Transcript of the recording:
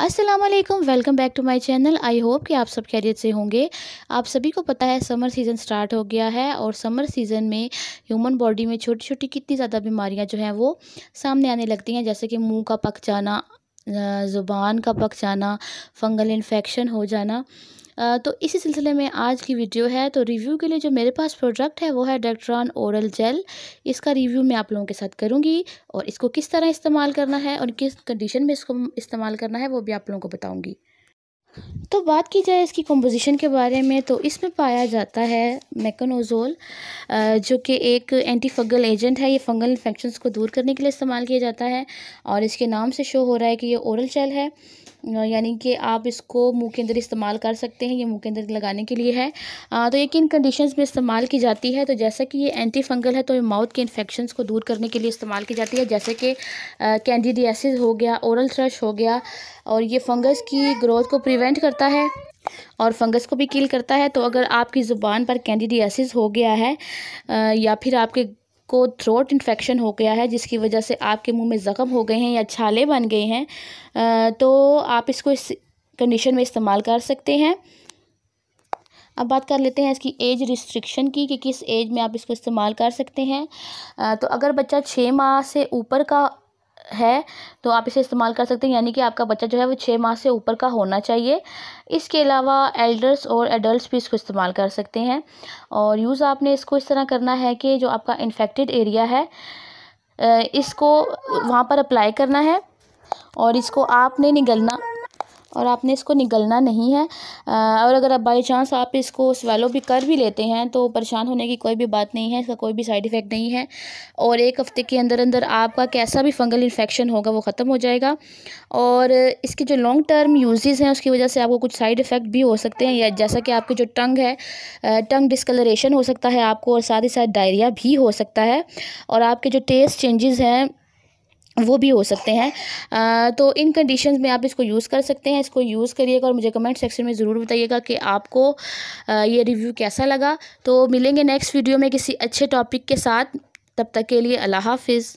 अस्सलाम वालेकुम welcome back to my channel I hope कि आप सब खैरियत से होंगे आप सभी को पता है समर सीज़न स्टार्ट हो गया है और समर सीज़न में ह्यूमन बॉडी में छोटी छोटी कितनी ज़्यादा बीमारियां जो हैं वो सामने आने लगती हैं जैसे कि मुंह का पक जाना ज़ुबान का पक जाना फंगल इन्फेक्शन हो जाना तो इसी सिलसिले में आज की वीडियो है तो रिव्यू के लिए जो मेरे पास प्रोडक्ट है वो है डेक्ट्रॉन ओरल जेल इसका रिव्यू मैं आप लोगों के साथ करूँगी और इसको किस तरह इस्तेमाल करना है और किस कंडीशन में इसको इस्तेमाल करना है वो भी आप लोगों को बताऊँगी तो बात की जाए इसकी कंपोजिशन के बारे में तो इसमें पाया जाता है मैकनोजोल जो कि एक एंटी फंगल एजेंट है ये फंगल इन्फेक्शन को दूर करने के लिए इस्तेमाल किया जाता है और इसके नाम से शो हो रहा है कि ये ओरल जेल है यानी कि आप इसको मुंह के अंदर इस्तेमाल कर सकते हैं ये मुंह के अंदर लगाने के लिए है आ, तो ये किन कंडीशंस में इस्तेमाल की जाती है तो जैसा कि ये एंटी फंगल है तो ये माउथ के इन्फेक्शन को दूर करने के लिए इस्तेमाल की जाती है जैसे कि कैंडिडियासिस हो गया औरल थ्रश हो गया और ये फंगस की ग्रोथ को प्रिवेंट करता है और फंगस को भी किल करता है तो अगर आपकी ज़ुबान पर कैंडिडियासिस हो गया है आ, या फिर आपके को थ्रोट इन्फेक्शन हो गया है जिसकी वजह से आपके मुंह में ज़ख़म हो गए हैं या छाले बन गए हैं तो आप इसको इस कंडीशन में इस्तेमाल कर सकते हैं अब बात कर लेते हैं इसकी एज रिस्ट्रिक्शन की कि किस एज में आप इसको इस्तेमाल कर सकते हैं तो अगर बच्चा छः माह से ऊपर का है तो आप इसे इस्तेमाल कर सकते हैं यानी कि आपका बच्चा जो है वो छः माह से ऊपर का होना चाहिए इसके अलावा एल्डर्स और एडल्ट्स भी इसको इस्तेमाल कर सकते हैं और यूज़ आपने इसको इस तरह करना है कि जो आपका इन्फेक्टेड एरिया है इसको वहाँ पर अप्लाई करना है और इसको आपने निगलना और आपने इसको निगलना नहीं है और अगर आप बाई चांस आप इसको स्वेलो भी कर भी लेते हैं तो परेशान होने की कोई भी बात नहीं है इसका कोई भी साइड इफ़ेक्ट नहीं है और एक हफ़्ते के अंदर अंदर आपका कैसा भी फंगल इन्फेक्शन होगा वो ख़त्म हो जाएगा और इसके जो लॉन्ग टर्म यूज़ हैं उसकी वजह से आपको कुछ साइड इफ़ेक्ट भी हो सकते हैं या जैसा कि आपकी जो टंग है टंग डिस्कलरेशन हो सकता है आपको और साथ ही साथ डायरिया भी हो सकता है और आपके जो टेस्ट चेंजेस हैं वो भी हो सकते हैं तो इन कंडीशंस में आप इसको यूज़ कर सकते हैं इसको यूज़ करिएगा और मुझे कमेंट सेक्शन में ज़रूर बताइएगा कि आपको ये रिव्यू कैसा लगा तो मिलेंगे नेक्स्ट वीडियो में किसी अच्छे टॉपिक के साथ तब तक के लिए अल्लाह हाफिज़